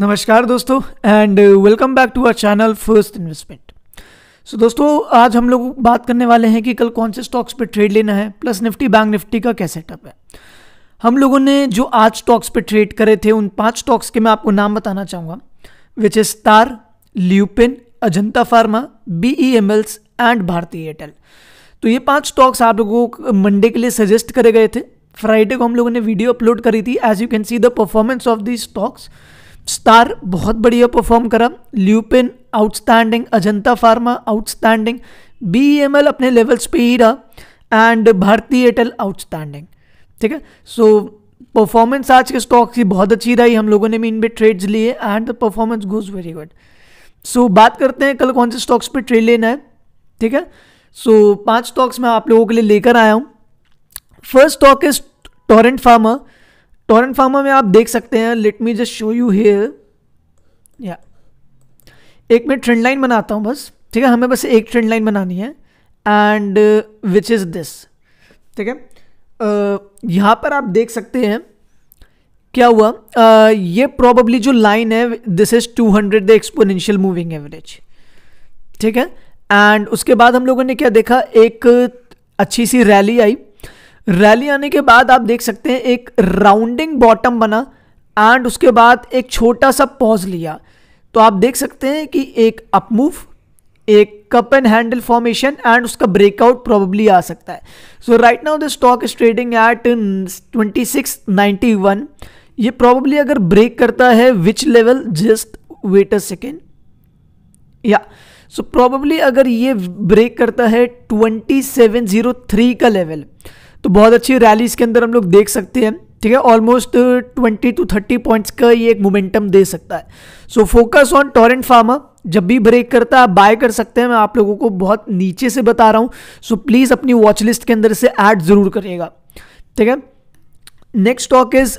नमस्कार दोस्तों and welcome back to our channel first investment so दोस्तों आज हम लोग बात करने वाले हैं कि कल कौन से स्टॉक्स पे ट्रेड लेना है प्लस निफ्टी बैंक निफ्टी का क्या सेटअप है हम लोगों ने जो आज स्टॉक्स पे ट्रेड करे थे उन पांच स्टॉक्स के मैं आपको नाम बताना चाहूँगा विच इज़ तार Lupin Ajanta pharma B E M L and भारतीय एयरटेल तो ये पाँच स्टॉक्स आप लोगों को मंडे के लिए सजेस्ट करे गए थे फ्राइडे को हम लोगों ने वीडियो अपलोड करी थी as you can see the performance of the stocks star बहुत बढ़िया परफॉर्म करा Lupin outstanding Ajanta pharma outstanding B M L अपने लेवल्स पे ही रहा एंड भारतीय एयरटेल आउटस्टैंडिंग ठीक है सो परफॉर्मेंस आज के स्टॉक की बहुत अच्छी रही हम लोगों ने भी इन पर ट्रेड्स लिए and the performance goes very good so बात करते हैं कल कौन से स्टॉक्स पे ट्रेड लेना है ठीक है सो पांच स्टॉक्स मैं आप लोगों के लिए लेकर आया हूँ first stock is Torrent pharma Torrent pharma में आप देख सकते हैं let me just show you here या एक मैं ट्रेंड लाइन बनाता हूँ बस ठीक है हमें बस एक ट्रेंड लाइन बनानी है एंड विच इज़ दिस ठीक है uh, यहाँ पर आप देख सकते हैं क्या हुआ uh, ये प्रॉबली जो लाइन है this is 200 the exponential moving average ठीक है एंड उसके बाद हम लोगों ने क्या देखा एक अच्छी सी रैली आई रैली आने के बाद आप देख सकते हैं एक राउंडिंग बॉटम बना एंड उसके बाद एक छोटा सा पॉज लिया तो आप देख सकते हैं कि एक अपमूव एक cup and handle formation and उसका ब्रेकआउट प्रॉब्ली आ सकता है so right now the stock is trading at twenty six ninety one ये प्रॉब्ली अगर ब्रेक करता है which level just wait a second या सो प्रॉब्ली अगर ये ब्रेक करता है ट्वेंटी सेवन जीरो थ्री का लेवल तो बहुत अच्छी रैली इसके अंदर हम लोग देख सकते हैं ठीक है almost twenty two thirty points का ये एक मोमेंटम दे सकता है so focus on Torrent pharma जब भी ब्रेक करता है आप बाय कर सकते हैं मैं आप लोगों को बहुत नीचे से बता रहा हूँ सो प्लीज़ अपनी वॉच लिस्ट के अंदर से ऐड ज़रूर करिएगा ठीक है next stock is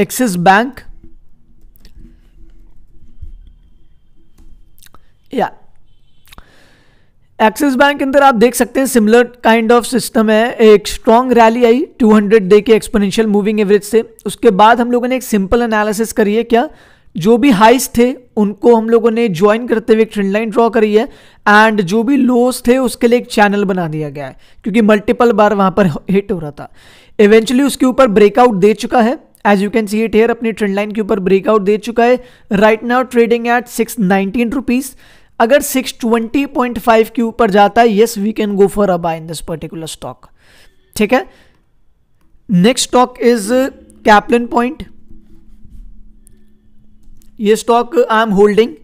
Axis bank या एक्सिस बैंक के अंदर आप देख सकते हैं सिमिलर काइंड ऑफ सिस्टम है एक स्ट्रॉन्ग रैली आई 200 डे के एक्सपोनेंशियल मूविंग एवरेज से उसके बाद हम लोगों ने एक सिंपल एनालिसिस करी है क्या जो भी हाइस थे उनको हम लोगों ने ज्वाइन करते हुए एक ट्रेंड लाइन ड्रॉ करी है एंड जो भी लोस थे उसके लिए एक चैनल बना दिया गया है क्योंकि मल्टीपल बार वहां पर हिट हो रहा था इवेंचुअली उसके ऊपर ब्रेकआउट दे चुका है as you can see it here अपनी ट्रेंड लाइन के ऊपर ब्रेकआउट दे चुका है right now trading at six nineteen rupees अगर 620.5 के ऊपर जाता है yes we can go for a buy in this particular stock ठीक है next stock is Caplin point ये स्टॉक आई एम होल्डिंग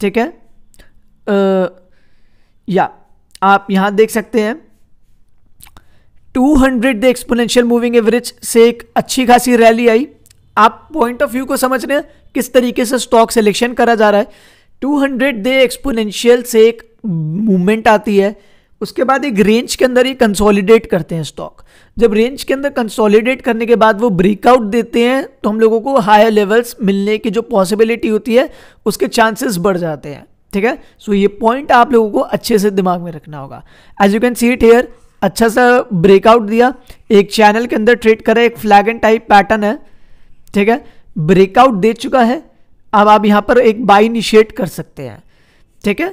ठीक है या uh, आप यहां देख सकते हैं 200 द एक्सपोनेंशियल मूविंग एवरेज से एक अच्छी खासी रैली आई आप पॉइंट ऑफ व्यू को समझ रहे हैं किस तरीके से स्टॉक सिलेक्शन करा जा रहा है 200 डे एक्सपोनेंशियल से एक मूवमेंट आती है उसके बाद एक रेंज के अंदर ये कंसोलिडेट करते हैं स्टॉक जब रेंज के अंदर कंसोलिडेट करने के बाद वो ब्रेकआउट देते हैं तो हम लोगों को हायर लेवल्स मिलने की जो पॉसिबिलिटी होती है उसके चांसेस बढ़ जाते हैं ठीक है सो so, ये पॉइंट आप लोगों को अच्छे से दिमाग में रखना होगा as you can see it here अच्छा सा ब्रेकआउट दिया एक चैनल के अंदर ट्रेड करा एक फ्लैग एंड टाइप पैटर्न है ठीक है ब्रेकआउट दे चुका है अब आप यहाँ पर एक बाई इनिशिएट कर सकते हैं ठीक है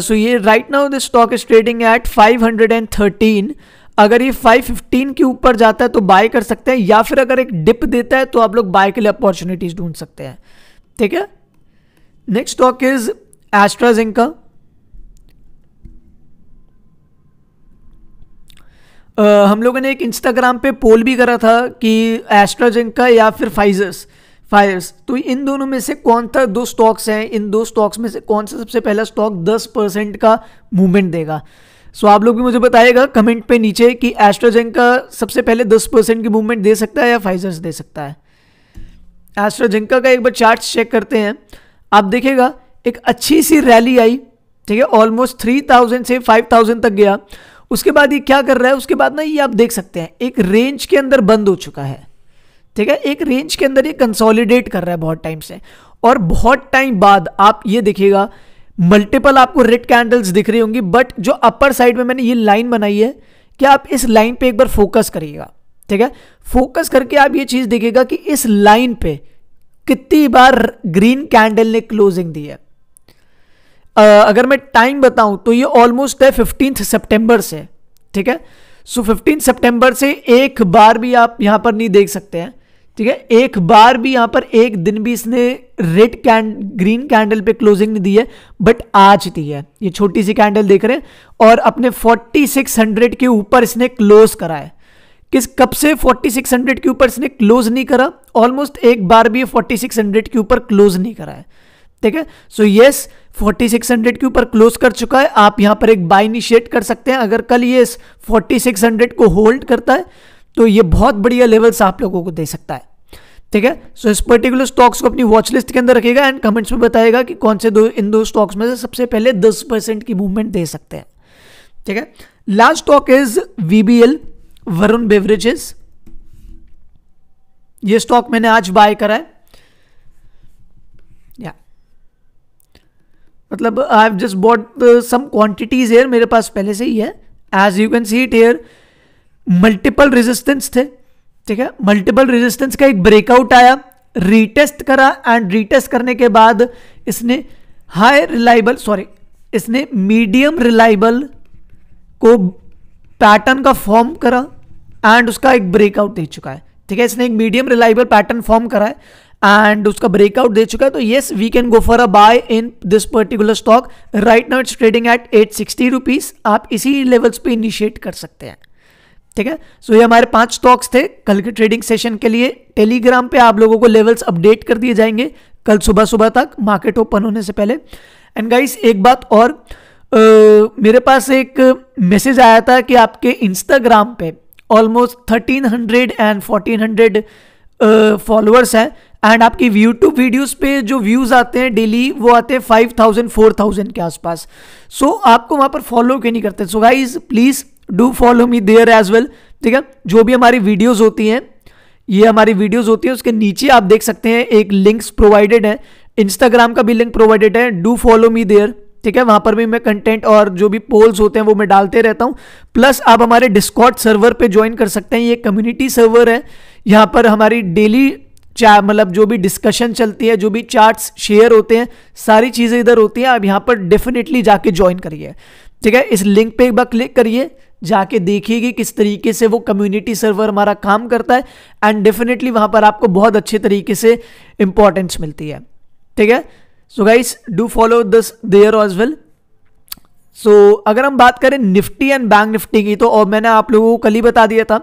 सो uh, ये right now this stock is trading at 513 अगर ये 515 के ऊपर जाता है तो बाय कर सकते हैं या फिर अगर एक डिप देता है तो आप लोग बाय के लिए अपॉर्चुनिटीज ढूंढ सकते हैं ठीक है next stock is AstraZeneca Uh, हम लोगों ने एक इंस्टाग्राम पे पोल भी करा था कि एस्ट्राजेंका या फिर फाइजर्स uh, फायर्स तो इन दोनों में से कौन सा दो स्टॉक्स हैं इन दो स्टॉक्स में से कौन सा सबसे पहला स्टॉक दस परसेंट का मूवमेंट देगा सो आप लोग भी मुझे बताएगा कमेंट पे नीचे कि एस्ट्राजेन का सबसे पहले दस परसेंट की मूवमेंट दे सकता है या फाइजर्स दे सकता है एस्ट्राजेंका का एक बार चार्ट चेक करते हैं आप देखेगा एक अच्छी सी रैली आई ठीक है ऑलमोस्ट थ्री थाउजेंड से फाइव थाउजेंड तक गया उसके बाद ये क्या कर रहा है उसके बाद ना ये आप देख सकते हैं एक रेंज के अंदर बंद हो चुका है ठीक है एक रेंज के अंदर ये कंसोलिडेट कर रहा है बहुत टाइम से और बहुत टाइम बाद आप ये देखिएगा मल्टीपल आपको रेड कैंडल्स दिख रही होंगी बट जो अपर साइड में मैंने ये लाइन बनाई है कि आप इस लाइन पे एक बार फोकस करिएगा ठीक है फोकस करके आप ये चीज़ देखिएगा कि इस लाइन पे कितनी बार ग्रीन कैंडल ने क्लोजिंग दी है आ, अगर मैं टाइम बताऊं तो ये ऑलमोस्ट है फिफ्टीन सेप्टेंबर से ठीक है सो फिफ्टीन सेप्टेंबर से एक बार भी आप यहां पर नहीं देख सकते हैं ठीक है एक बार भी यहां पर एक दिन भी इसने रेड कैंड ग्रीन कैंडल पे क्लोजिंग नहीं दी है बट आज दी है ये छोटी सी कैंडल देख रहे हैं और अपने 4600 के ऊपर इसने क्लोज करा है किस कब से 4600 के ऊपर इसने क्लोज नहीं करा ऑलमोस्ट एक बार भी फोर्टी सिक्स के ऊपर क्लोज नहीं करा है ठीक है सो यस 4600 के ऊपर क्लोज कर चुका है आप यहां पर एक बाय इनिशिएट कर सकते हैं अगर कल ये 4600 को होल्ड करता है तो ये बहुत बढ़िया लेवल्स आप लोगों को दे सकता है ठीक है सो इस पर्टिकुलर स्टॉक्स को अपनी वॉच लिस्ट के अंदर रखेगा एंड कमेंट्स में बताएगा कि कौन से दो इन दो स्टॉक्स में से सबसे पहले दस परसेंट की मूवमेंट दे सकते हैं ठीक है last stock is VBL Varun beverages ये स्टॉक मैंने आज बाय करा है या मतलब I have just bought some quantities here मेरे पास पहले से ही है as you can see it here multiple resistance थे ठीक है मल्टीपल रेजिस्टेंस का एक ब्रेकआउट आया रीटेस्ट करा एंड रीटेस्ट करने के बाद इसने हाई रिलायबल सॉरी इसने मीडियम रिलायबल को पैटर्न का फॉर्म करा एंड उसका एक ब्रेकआउट दे चुका है ठीक है इसने एक मीडियम रिलायबल पैटर्न फॉर्म करा है एंड उसका ब्रेकआउट दे चुका है तो yes we can go for a buy in this particular stock right now it's trading at at sixty rupees आप इसी लेवल्स पे इनिशिएट कर सकते हैं ठीक है सो ये हमारे पांच स्टॉक्स थे कल के ट्रेडिंग सेशन के लिए टेलीग्राम पे आप लोगों को लेवल्स अपडेट कर दिए जाएंगे कल सुबह सुबह तक मार्केट ओपन होने से पहले एंड गाइस एक बात और आ, मेरे पास एक मैसेज आया था कि आपके इंस्टाग्राम पे almost thirteen hundred and fourteen hundred followers हैं एंड आपकी यूट्यूब वीडियोस पे जो व्यूज़ आते हैं डेली वो आते हैं फाइव थाउजेंड फोर थाउजेंड के आसपास सो so, आपको वहाँ पर फॉलो क्यों नहीं करते so guys please do follow me there as well ठीक है जो भी हमारी वीडियोज़ होती हैं ये हमारी वीडियोज़ होती है उसके नीचे आप देख सकते हैं एक लिंक्स प्रोवाइडेड है इंस्टाग्राम का भी लिंक प्रोवाइडेड है डू फॉलो मी देयर ठीक है वहां पर भी मैं कंटेंट और जो भी पोल्स होते हैं वो मैं डालते रहता हूँ प्लस आप हमारे डिस्कॉट सर्वर पे ज्वाइन कर सकते हैं ये कम्युनिटी सर्वर है यहाँ पर हमारी डेली चा मतलब जो भी डिस्कशन चलती है जो भी चार्ट्स शेयर होते हैं सारी चीज़ें इधर होती हैं आप यहाँ पर डेफिनेटली जाके ज्वाइन करिए ठीक है इस लिंक पे एक बार क्लिक करिए जाके देखिएगी किस तरीके से वो कम्युनिटी सर्वर हमारा काम करता है एंड डेफिनेटली वहां पर आपको बहुत अच्छे तरीके से इंपॉर्टेंस मिलती है ठीक है so guys do follow this there as well so अगर हम बात करें निफ्टी एंड बैंक निफ्टी की तो और मैंने आप लोगों को कल ही बता दिया था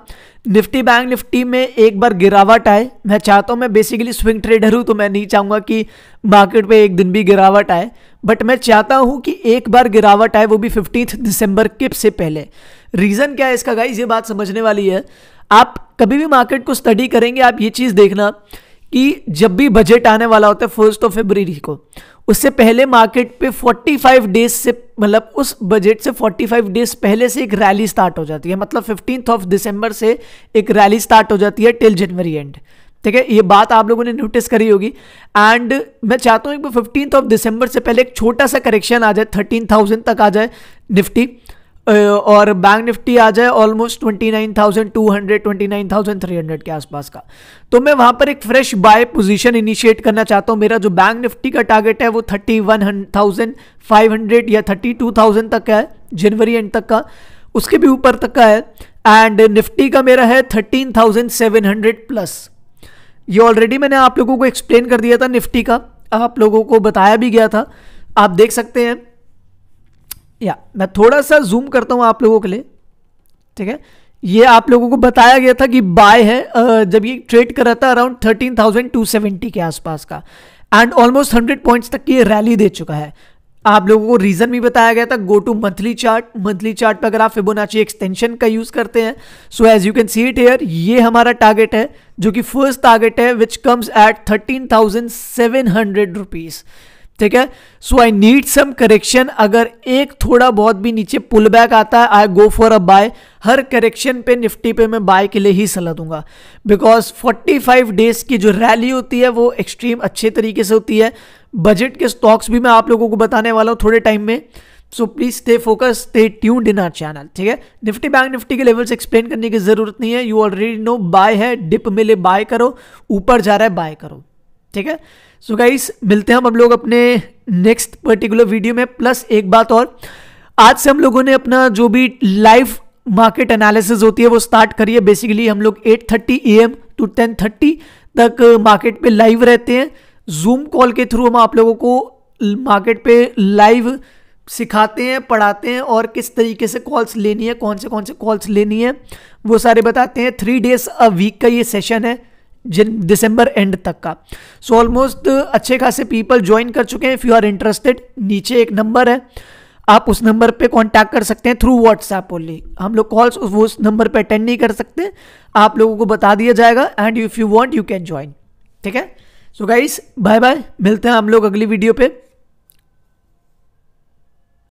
निफ्टी बैंक निफ्टी में एक बार गिरावट आए मैं चाहता हूँ मैं बेसिकली स्विंग ट्रेडर हूँ तो मैं नहीं चाहूँगा कि मार्केट पे एक दिन भी गिरावट आए बट मैं चाहता हूँ कि एक बार गिरावट आए वो भी फिफ्टीथ दिसंबर के से पहले रीज़न क्या है इसका गाइज ये बात समझने वाली है आप कभी भी मार्केट को स्टडी करेंगे आप ये चीज़ देखना कि जब भी बजट आने वाला होता है फर्स्ट ऑफ फेबर को उससे पहले मार्केट पे 45 डेज से मतलब उस बजट से 45 डेज पहले से एक रैली स्टार्ट हो जाती है मतलब फिफ्टींथ ऑफ दिसंबर से एक रैली स्टार्ट हो जाती है टिल जनवरी एंड ठीक है ये बात आप लोगों ने नोटिस करी होगी एंड मैं चाहता हूँ एक फिफ्टींथ ऑफ दिसंबर से पहले एक छोटा सा करेक्शन आ जाए थर्टीन थाउजेंड तक आ जाए निफ्टी और बैंक निफ्टी आ जाए ऑलमोस्ट 29,200 29,300 के आसपास का तो मैं वहां पर एक फ्रेश बाय पोजीशन इनिशिएट करना चाहता हूं मेरा जो बैंक निफ्टी का टारगेट है वो 31,500 या 32,000 तक का है जनवरी एंड तक का उसके भी ऊपर तक का है एंड निफ्टी का मेरा है 13,700 प्लस ये ऑलरेडी मैंने आप लोगों को एक्सप्लेन कर दिया था निफ्टी का आप लोगों को बताया भी गया था आप देख सकते हैं या मैं थोड़ा सा जूम करता हूँ आप लोगों के लिए ठीक है ये आप लोगों को बताया गया था कि बाय है जब ये ट्रेड कर रहा था around thirteen thousand two seventy के आसपास का एंड ऑलमोस्ट हंड्रेड पॉइंट्स तक ये रैली दे चुका है आप लोगों को रीज़न भी बताया गया था go to monthly chart monthly chart पर अगर आप फिबोनाची एक्सटेंशन का यूज़ करते हैं so as you can see it here ये हमारा टारगेट है जो कि फर्स्ट टारगेट है which comes at thirteen thousand seven hundred rupees ठीक है सो आई नीड सम करेक्शन अगर एक थोड़ा बहुत भी नीचे पुल बैक आता है I go for a buy हर करेक्शन पे निफ्टी पे मैं बाय के लिए ही सलाह दूंगा बिकॉज 45 डेज की जो रैली होती है वो एक्सट्रीम अच्छे तरीके से होती है बजट के स्टॉक्स भी मैं आप लोगों को बताने वाला हूँ थोड़े टाइम में so please stay focus stay tuned in our channel ठीक है निफ्टी बैंक निफ्टी के लेवल्स एक्सप्लेन करने की जरूरत नहीं है यू ऑलरेडी नो बाय है डिप मिले बाय करो ऊपर जा रहा है बाय करो ठीक है सो so गाइस मिलते हैं हम हम लोग अपने नेक्स्ट पर्टिकुलर वीडियो में प्लस एक बात और आज से हम लोगों ने अपना जो भी लाइव मार्केट एनालिसिस होती है वो स्टार्ट करी है बेसिकली हम लोग 8:30 thirty A M to ten thirty तक मार्केट पे लाइव रहते हैं जूम कॉल के थ्रू हम आप लोगों को मार्केट पे लाइव सिखाते हैं पढ़ाते हैं और किस तरीके से कॉल्स लेनी है कौन से कौन से कॉल्स लेनी है वो सारे बताते हैं थ्री डेज अ वीक का ये सेशन है दिसंबर एंड तक का सो so ऑलमोस्ट अच्छे खासे पीपल ज्वाइन कर चुके हैं इफ़ यू आर इंटरेस्टेड नीचे एक नंबर है आप उस नंबर पे कांटेक्ट कर सकते हैं थ्रू व्हाट्सएप ओनली हम लोग कॉल्स उस नंबर पे अटेंड नहीं कर सकते आप लोगों को बता दिया जाएगा and if you want you can join ठीक है सो गाइस बाय बाय मिलते हैं हम लोग अगली वीडियो पर